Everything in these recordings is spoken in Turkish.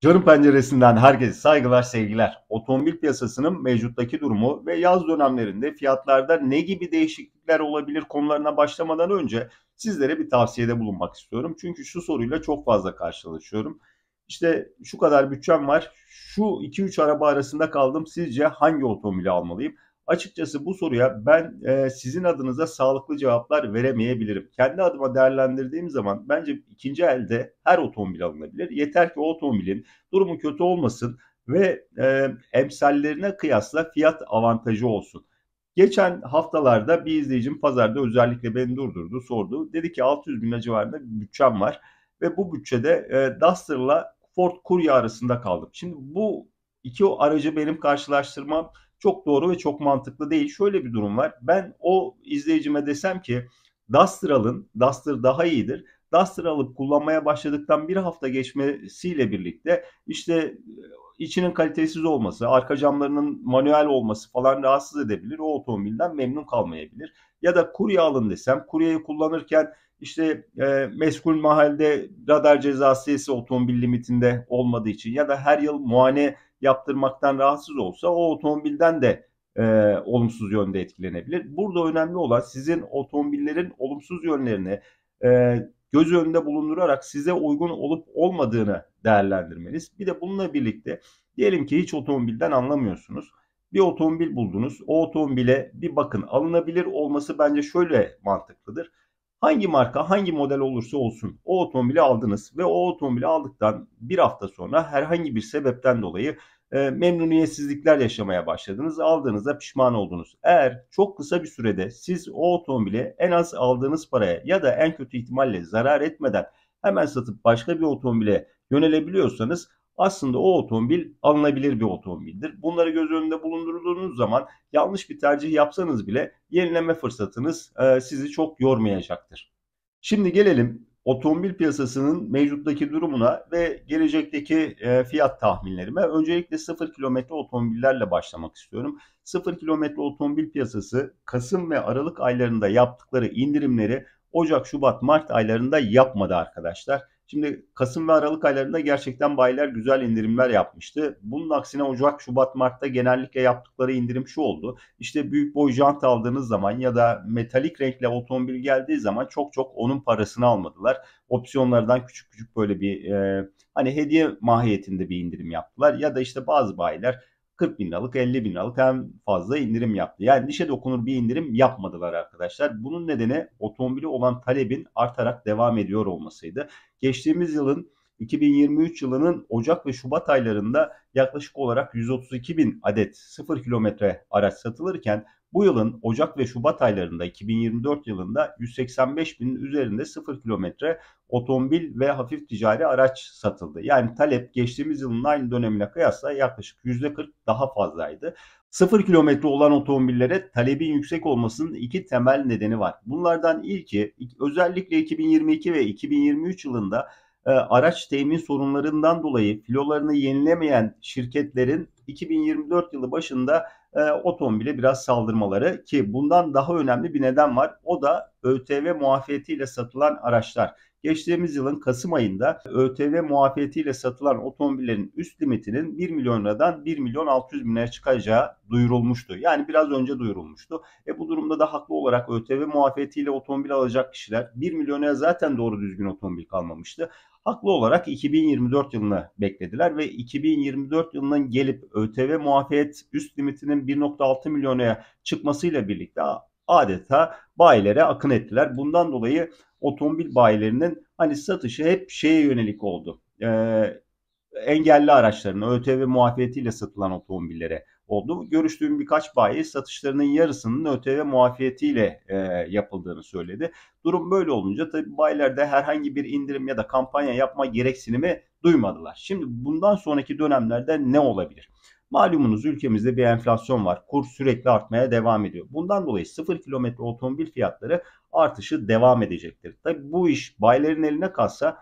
Canım penceresinden herkese saygılar, sevgiler. Otomobil piyasasının mevcuttaki durumu ve yaz dönemlerinde fiyatlarda ne gibi değişiklikler olabilir konularına başlamadan önce sizlere bir tavsiyede bulunmak istiyorum. Çünkü şu soruyla çok fazla karşılaşıyorum. İşte şu kadar bütçem var, şu 2-3 araba arasında kaldım. Sizce hangi otomobili almalıyım? Açıkçası bu soruya ben e, sizin adınıza sağlıklı cevaplar veremeyebilirim. Kendi adıma değerlendirdiğim zaman bence ikinci elde her otomobil alınabilir. Yeter ki o otomobilin durumu kötü olmasın ve e, emsallerine kıyasla fiyat avantajı olsun. Geçen haftalarda bir izleyicim pazarda özellikle beni durdurdu, sordu. Dedi ki 600 bin civarında bir bütçem var ve bu bütçede e, Duster'la Ford Courier arasında kaldım. Şimdi bu iki aracı benim karşılaştırmam çok doğru ve çok mantıklı değil. Şöyle bir durum var. Ben o izleyicime desem ki Duster alın, Duster daha iyidir. Duster alıp kullanmaya başladıktan bir hafta geçmesiyle birlikte işte içinin kalitesiz olması, arka camlarının manuel olması falan rahatsız edebilir. O otomobilden memnun kalmayabilir. Ya da kurye alın desem, kuryeyi kullanırken işte e, meskul mahalde radar cezası otomobil limitinde olmadığı için ya da her yıl muayene yaptırmaktan rahatsız olsa o otomobilden de e, olumsuz yönde etkilenebilir. Burada önemli olan sizin otomobillerin olumsuz yönlerini e, göz önünde bulundurarak size uygun olup olmadığını değerlendirmeniz. Bir de bununla birlikte diyelim ki hiç otomobilden anlamıyorsunuz. Bir otomobil buldunuz. O otomobile bir bakın alınabilir olması bence şöyle mantıklıdır. Hangi marka hangi model olursa olsun o otomobili aldınız ve o otomobili aldıktan bir hafta sonra herhangi bir sebepten dolayı e, memnuniyetsizlikler yaşamaya başladınız. Aldığınızda pişman oldunuz. Eğer çok kısa bir sürede siz o otomobili en az aldığınız paraya ya da en kötü ihtimalle zarar etmeden hemen satıp başka bir otomobile yönelebiliyorsanız aslında o otomobil alınabilir bir otomobildir. Bunları göz önünde bulundurduğunuz zaman yanlış bir tercih yapsanız bile yenileme fırsatınız e, sizi çok yormayacaktır. Şimdi gelelim otomobil piyasasının mevcuttaki durumuna ve gelecekteki e, fiyat tahminlerime. Öncelikle 0 kilometre otomobillerle başlamak istiyorum. 0 kilometre otomobil piyasası Kasım ve Aralık aylarında yaptıkları indirimleri Ocak, Şubat, Mart aylarında yapmadı arkadaşlar. Şimdi Kasım ve Aralık aylarında gerçekten bayiler güzel indirimler yapmıştı. Bunun aksine Ocak, Şubat, Mart'ta genellikle yaptıkları indirim şu oldu. İşte büyük boy jant aldığınız zaman ya da metalik renkli otomobil geldiği zaman çok çok onun parasını almadılar. Opsiyonlardan küçük küçük böyle bir e, hani hediye mahiyetinde bir indirim yaptılar. Ya da işte bazı bayiler 40 bin liralık 50 bin liralık en fazla indirim yaptı. Yani dişe dokunur bir indirim yapmadılar arkadaşlar. Bunun nedeni otomobili olan talebin artarak devam ediyor olmasıydı. Geçtiğimiz yılın 2023 yılının Ocak ve Şubat aylarında yaklaşık olarak 132 bin adet 0 kilometre araç satılırken bu yılın Ocak ve Şubat aylarında 2024 yılında 185 binin üzerinde 0 kilometre otomobil ve hafif ticari araç satıldı. Yani talep geçtiğimiz yılın aynı dönemine kıyasla yaklaşık %40 daha fazlaydı. 0 kilometre olan otomobillere talebin yüksek olmasının iki temel nedeni var. Bunlardan ilki özellikle 2022 ve 2023 yılında e, araç temin sorunlarından dolayı filolarını yenilemeyen şirketlerin 2024 yılı başında e, otomobile biraz saldırmaları ki bundan daha önemli bir neden var. O da ÖTV muafiyetiyle satılan araçlar. Geçtiğimiz yılın Kasım ayında ÖTV muafiyetiyle satılan otomobillerin üst limitinin 1 milyon liradan 1 milyon 600 bin çıkacağı duyurulmuştu. Yani biraz önce duyurulmuştu. E bu durumda da haklı olarak ÖTV muafiyetiyle otomobil alacak kişiler 1 milyona zaten doğru düzgün otomobil kalmamıştı haklı olarak 2024 yılına beklediler ve 2024 yılının gelip ÖTV muafiyet üst limitinin 1.6 milyonaya çıkmasıyla birlikte adeta bayilere akın ettiler. Bundan dolayı otomobil bayilerinin hani satışı hep şeye yönelik oldu. Ee, engelli araçlarına, ÖTV muafiyetiyle satılan otomobillere oldu. Görüştüğüm birkaç bayi satışlarının yarısının ÖTV muafiyetiyle e, yapıldığını söyledi. Durum böyle olunca tabii bayilerde herhangi bir indirim ya da kampanya yapma gereksinimi duymadılar. Şimdi bundan sonraki dönemlerde ne olabilir? Malumunuz ülkemizde bir enflasyon var. Kur sürekli artmaya devam ediyor. Bundan dolayı 0 kilometre otomobil fiyatları artışı devam edecektir. Tabii bu iş bayilerin eline kalsa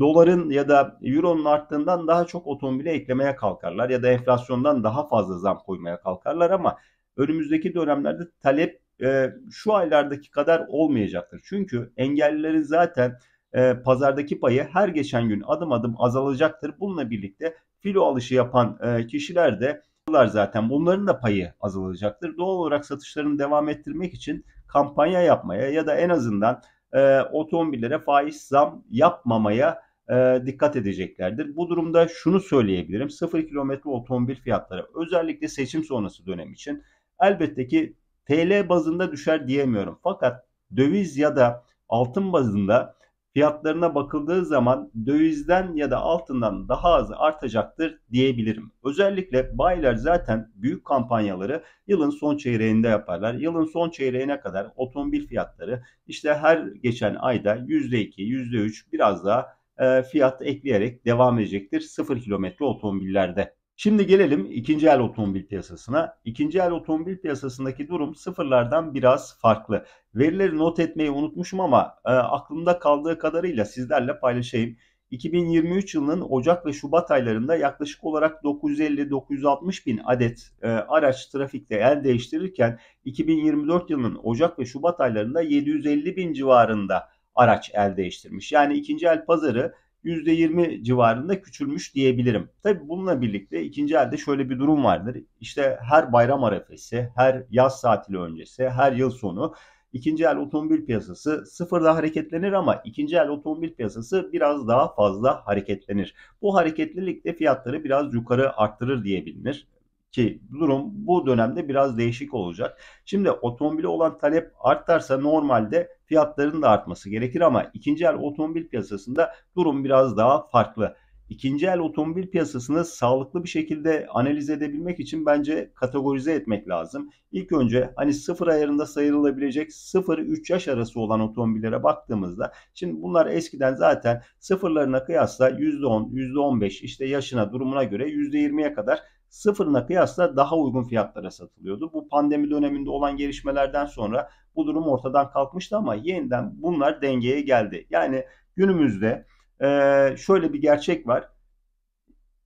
doların ya da euronun arttığından daha çok otomobile eklemeye kalkarlar ya da enflasyondan daha fazla zam koymaya kalkarlar ama önümüzdeki dönemlerde talep e, şu aylardaki kadar olmayacaktır. Çünkü engellilerin zaten e, pazardaki payı her geçen gün adım adım azalacaktır. Bununla birlikte filo alışı yapan e, kişiler de zaten bunların da payı azalacaktır. Doğal olarak satışlarını devam ettirmek için kampanya yapmaya ya da en azından e, otomobillere faiz zam yapmamaya e, dikkat edeceklerdir. Bu durumda şunu söyleyebilirim. Sıfır kilometre otomobil fiyatları özellikle seçim sonrası dönem için elbette ki TL bazında düşer diyemiyorum. Fakat döviz ya da altın bazında fiyatlarına bakıldığı zaman dövizden ya da altından daha az artacaktır diyebilirim. Özellikle bayiler zaten büyük kampanyaları yılın son çeyreğinde yaparlar. Yılın son çeyreğine kadar otomobil fiyatları işte her geçen ayda %2, %3 biraz daha e, fiyat ekleyerek devam edecektir 0 kilometre otomobillerde. Şimdi gelelim ikinci el otomobil piyasasına. İkinci el otomobil piyasasındaki durum sıfırlardan biraz farklı. Verileri not etmeyi unutmuşum ama e, aklımda kaldığı kadarıyla sizlerle paylaşayım. 2023 yılının Ocak ve Şubat aylarında yaklaşık olarak 950-960 bin adet e, araç trafikte el değiştirirken 2024 yılının Ocak ve Şubat aylarında 750 bin civarında araç el değiştirmiş. Yani ikinci el pazarı %20 civarında küçülmüş diyebilirim. Tabi bununla birlikte ikinci elde şöyle bir durum vardır. İşte her bayram arefesi, her yaz tatili öncesi, her yıl sonu ikinci el otomobil piyasası sıfırda hareketlenir ama ikinci el otomobil piyasası biraz daha fazla hareketlenir. Bu hareketlilik de fiyatları biraz yukarı arttırır diye bilinir ki durum bu dönemde biraz değişik olacak. Şimdi otomobile olan talep artarsa normalde fiyatların da artması gerekir ama ikinci el otomobil piyasasında durum biraz daha farklı. İkinci el otomobil piyasasını sağlıklı bir şekilde analiz edebilmek için bence kategorize etmek lazım. İlk önce hani sıfır ayarında sayılabilecek 0-3 yaş arası olan otomobillere baktığımızda şimdi bunlar eskiden zaten sıfırlarına kıyasla %10, %15 işte yaşına durumuna göre %20'ye kadar sıfırına kıyasla daha uygun fiyatlara satılıyordu. Bu pandemi döneminde olan gelişmelerden sonra bu durum ortadan kalkmıştı ama yeniden bunlar dengeye geldi. Yani günümüzde e, şöyle bir gerçek var.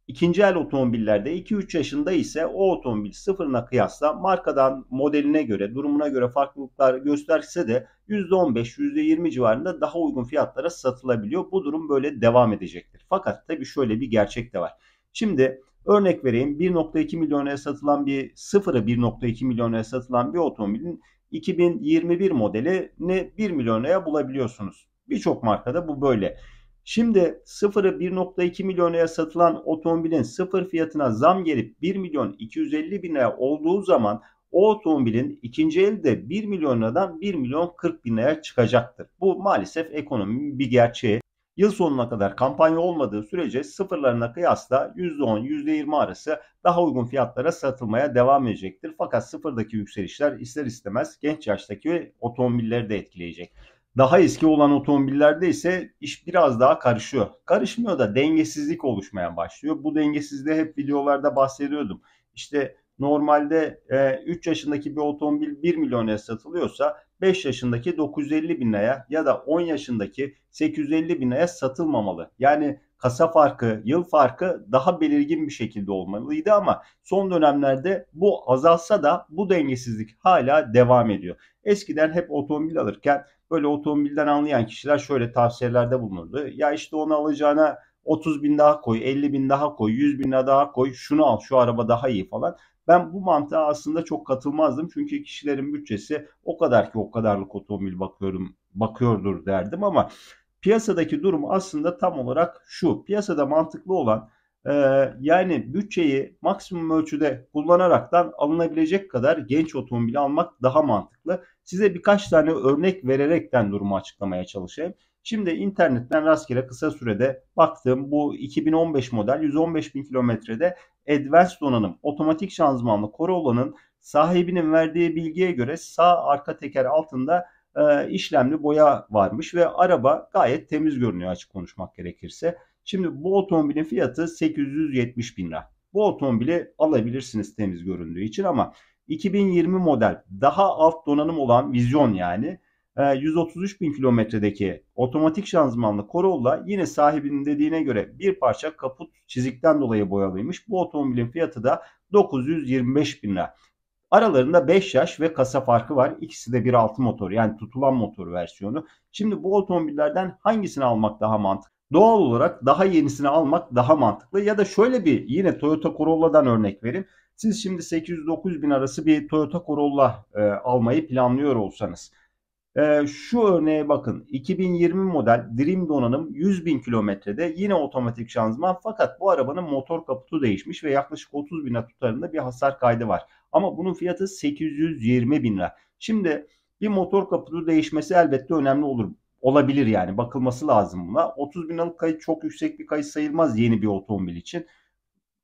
İkinci el otomobillerde 2-3 yaşında ise o otomobil sıfırına kıyasla markadan modeline göre durumuna göre farklılıklar gösterse de %15-%20 civarında daha uygun fiyatlara satılabiliyor. Bu durum böyle devam edecektir. Fakat tabii şöyle bir gerçek de var. Şimdi Örnek vereyim 1.2 milyon satılan bir sıfıra 1.2 milyon satılan bir otomobilin 2021 modelini 1 milyonaya liraya bulabiliyorsunuz. Birçok markada bu böyle. Şimdi sıfırı 1.2 milyon satılan otomobilin sıfır fiyatına zam gelip 1 milyon 250 bin lira olduğu zaman o otomobilin ikinci elde 1 milyon 1 milyon 40 bin liraya çıkacaktır. Bu maalesef ekonominin bir gerçeği. Yıl sonuna kadar kampanya olmadığı sürece sıfırlarına kıyasla %10, %20 arası daha uygun fiyatlara satılmaya devam edecektir. Fakat sıfırdaki yükselişler ister istemez genç yaştaki otomobilleri de etkileyecek. Daha eski olan otomobillerde ise iş biraz daha karışıyor. Karışmıyor da dengesizlik oluşmaya başlıyor. Bu dengesizliği hep videolarda bahsediyordum. İşte normalde e, 3 yaşındaki bir otomobil 1 milyona satılıyorsa 5 yaşındaki 950 bin liraya ya da 10 yaşındaki 850 bin liraya satılmamalı. Yani kasa farkı, yıl farkı daha belirgin bir şekilde olmalıydı ama son dönemlerde bu azalsa da bu dengesizlik hala devam ediyor. Eskiden hep otomobil alırken böyle otomobilden anlayan kişiler şöyle tavsiyelerde bulunurdu. Ya işte onu alacağına 30 bin daha koy, 50 bin daha koy, 100 bin daha koy, şunu al, şu araba daha iyi falan. Ben bu mantığa aslında çok katılmazdım. Çünkü kişilerin bütçesi o kadar ki o kadarlık otomobil bakıyorum bakıyordur derdim ama piyasadaki durum aslında tam olarak şu. Piyasada mantıklı olan e, yani bütçeyi maksimum ölçüde kullanaraktan alınabilecek kadar genç otomobil almak daha mantıklı. Size birkaç tane örnek vererekten durumu açıklamaya çalışayım. Şimdi internetten rastgele kısa sürede baktım bu 2015 model 115 bin kilometrede advanced donanım otomatik şanzımanlı Corolla'nın sahibinin verdiği bilgiye göre sağ arka teker altında e, işlemli boya varmış ve araba gayet temiz görünüyor açık konuşmak gerekirse. Şimdi bu otomobilin fiyatı 870 bin lira. Bu otomobili alabilirsiniz temiz göründüğü için ama 2020 model daha alt donanım olan vizyon yani 133 e, bin kilometredeki otomatik şanzımanlı Corolla yine sahibinin dediğine göre bir parça kaput çizikten dolayı boyalıymış. Bu otomobilin fiyatı da 925 bin lira. Aralarında 5 yaş ve kasa farkı var. İkisi de 1.6 motor yani tutulan motor versiyonu. Şimdi bu otomobillerden hangisini almak daha mantıklı? Doğal olarak daha yenisini almak daha mantıklı. Ya da şöyle bir yine Toyota Corolla'dan örnek vereyim. Siz şimdi 800-900 bin arası bir Toyota Corolla e, almayı planlıyor olsanız e, şu örneğe bakın 2020 model Dream donanım 100 bin kilometrede yine otomatik şanzıman fakat bu arabanın motor kaputu değişmiş ve yaklaşık 30 bine tutarında bir hasar kaydı var. Ama bunun fiyatı 820 bin lira. Şimdi bir motor kaputu değişmesi elbette önemli olur. Olabilir yani bakılması lazım buna. 30 bin alık kayıt çok yüksek bir kayıt sayılmaz yeni bir otomobil için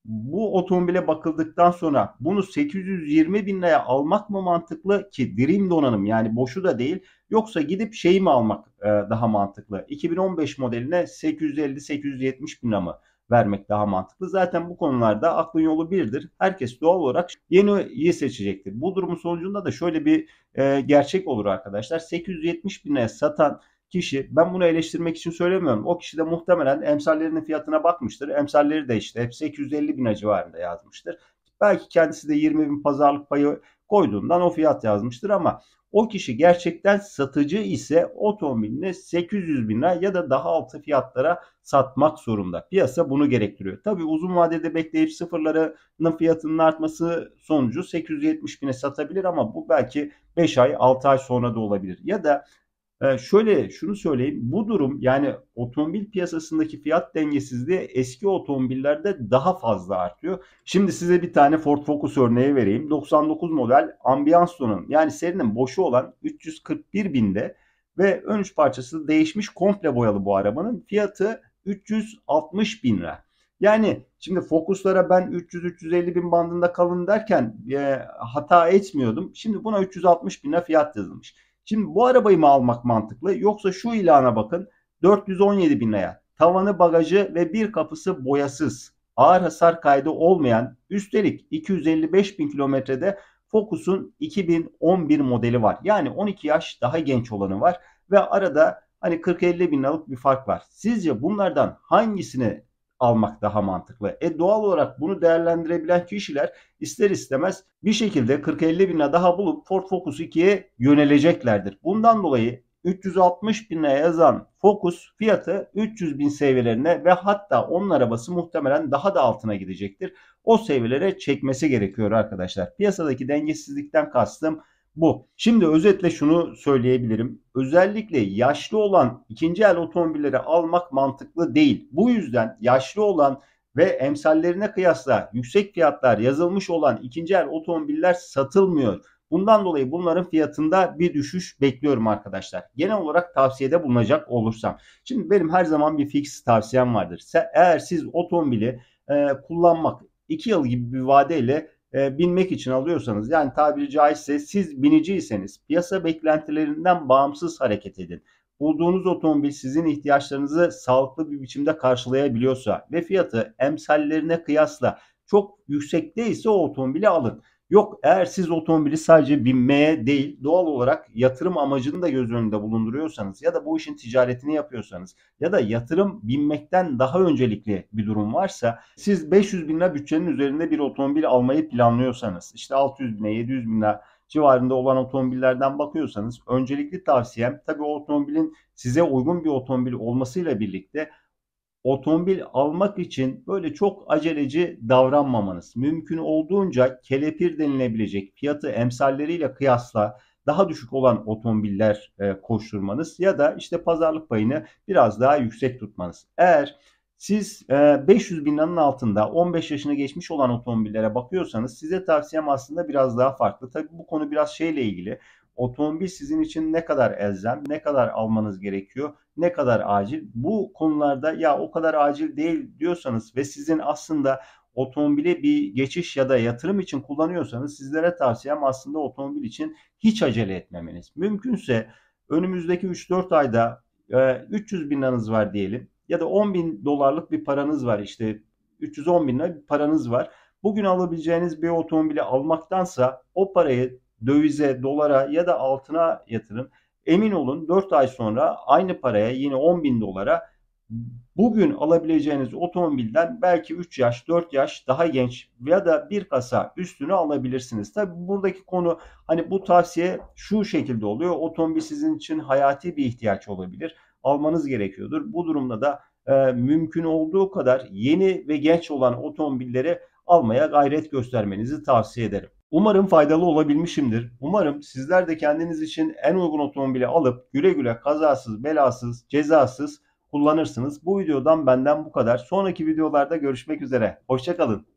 bu otomobile bakıldıktan sonra bunu 820 bin liraya almak mı mantıklı ki Dream donanım yani boşu da değil yoksa gidip şey mi almak e, daha mantıklı 2015 modeline 850-870 bin lira mı vermek daha mantıklı. Zaten bu konularda aklın yolu birdir. Herkes doğal olarak yeni yeniyi seçecektir. Bu durumun sonucunda da şöyle bir e, gerçek olur arkadaşlar. 870 bin liraya satan kişi ben bunu eleştirmek için söylemiyorum. O kişi de muhtemelen emsallerinin fiyatına bakmıştır. Emsalleri de işte hepsi 850 bin civarında yazmıştır. Belki kendisi de 20 bin pazarlık payı koyduğundan o fiyat yazmıştır ama o kişi gerçekten satıcı ise otomobilini 800 bin lira ya da daha altı fiyatlara satmak zorunda. Piyasa bunu gerektiriyor. Tabi uzun vadede bekleyip sıfırlarının fiyatının artması sonucu 870 bine satabilir ama bu belki 5 ay 6 ay sonra da olabilir. Ya da ee, şöyle şunu söyleyeyim. Bu durum yani otomobil piyasasındaki fiyat dengesizliği eski otomobillerde daha fazla artıyor. Şimdi size bir tane Ford Focus örneği vereyim. 99 model ambiyans donanım yani serinin boşu olan 341 binde ve ön üç parçası değişmiş komple boyalı bu arabanın fiyatı 360 bin lira. Yani şimdi Focus'lara ben 300-350 bin bandında kalın derken e, hata etmiyordum. Şimdi buna 360 bin lira fiyat yazılmış. Şimdi bu arabayı mı almak mantıklı? Yoksa şu ilana bakın. 417 bin liraya. Tavanı bagajı ve bir kapısı boyasız. Ağır hasar kaydı olmayan üstelik 255 bin kilometrede Focus'un 2011 modeli var. Yani 12 yaş daha genç olanı var. Ve arada hani 40-50 bin liralık bir fark var. Sizce bunlardan hangisini almak daha mantıklı. E doğal olarak bunu değerlendirebilen kişiler ister istemez bir şekilde 40-50 bine daha bulup Ford Focus 2'ye yöneleceklerdir. Bundan dolayı 360 bine yazan Focus fiyatı 300 bin seviyelerine ve hatta onun arabası muhtemelen daha da altına gidecektir. O seviyelere çekmesi gerekiyor arkadaşlar. Piyasadaki dengesizlikten kastım bu. Şimdi özetle şunu söyleyebilirim. Özellikle yaşlı olan ikinci el otomobilleri almak mantıklı değil. Bu yüzden yaşlı olan ve emsallerine kıyasla yüksek fiyatlar yazılmış olan ikinci el otomobiller satılmıyor. Bundan dolayı bunların fiyatında bir düşüş bekliyorum arkadaşlar. Genel olarak tavsiyede bulunacak olursam. Şimdi benim her zaman bir fix tavsiyem vardır. Eğer siz otomobili e, kullanmak 2 yıl gibi bir vadeyle e, binmek için alıyorsanız yani tabiri caizse siz biniciyseniz piyasa beklentilerinden bağımsız hareket edin. Bulduğunuz otomobil sizin ihtiyaçlarınızı sağlıklı bir biçimde karşılayabiliyorsa ve fiyatı emsallerine kıyasla çok yüksekte ise o otomobili alın. Yok eğer siz otomobili sadece binmeye değil doğal olarak yatırım amacını da göz önünde bulunduruyorsanız ya da bu işin ticaretini yapıyorsanız ya da yatırım binmekten daha öncelikli bir durum varsa siz 500 bin lira bütçenin üzerinde bir otomobil almayı planlıyorsanız işte 600 bin bine 700 bin lira civarında olan otomobillerden bakıyorsanız öncelikli tavsiyem tabii otomobilin size uygun bir otomobil olmasıyla birlikte otomobil almak için böyle çok aceleci davranmamanız. Mümkün olduğunca kelepir denilebilecek fiyatı emsalleriyle kıyasla daha düşük olan otomobiller e, koşturmanız ya da işte pazarlık payını biraz daha yüksek tutmanız. Eğer siz 500 e, bin liranın altında 15 yaşını geçmiş olan otomobillere bakıyorsanız size tavsiyem aslında biraz daha farklı. Tabii bu konu biraz şeyle ilgili. Otomobil sizin için ne kadar elzem, ne kadar almanız gerekiyor, ne kadar acil? Bu konularda ya o kadar acil değil diyorsanız ve sizin aslında otomobili bir geçiş ya da yatırım için kullanıyorsanız sizlere tavsiyem aslında otomobil için hiç acele etmemeniz. Mümkünse önümüzdeki 3-4 ayda 300 e, bin liranız var diyelim ya da 10 bin dolarlık bir paranız var işte 310 bin lira bir paranız var. Bugün alabileceğiniz bir otomobili almaktansa o parayı dövize, dolara ya da altına yatırın. Emin olun 4 ay sonra aynı paraya yine 10 bin dolara bugün alabileceğiniz otomobilden belki 3 yaş 4 yaş daha genç ya da bir kasa üstünü alabilirsiniz. Tabi buradaki konu hani bu tavsiye şu şekilde oluyor. Otomobil sizin için hayati bir ihtiyaç olabilir. Almanız gerekiyordur. Bu durumda da e, mümkün olduğu kadar yeni ve genç olan otomobilleri almaya gayret göstermenizi tavsiye ederim. Umarım faydalı olabilmişimdir. Umarım sizler de kendiniz için en uygun otomobili alıp güle güle kazasız, belasız, cezasız kullanırsınız. Bu videodan benden bu kadar. Sonraki videolarda görüşmek üzere. Hoşçakalın.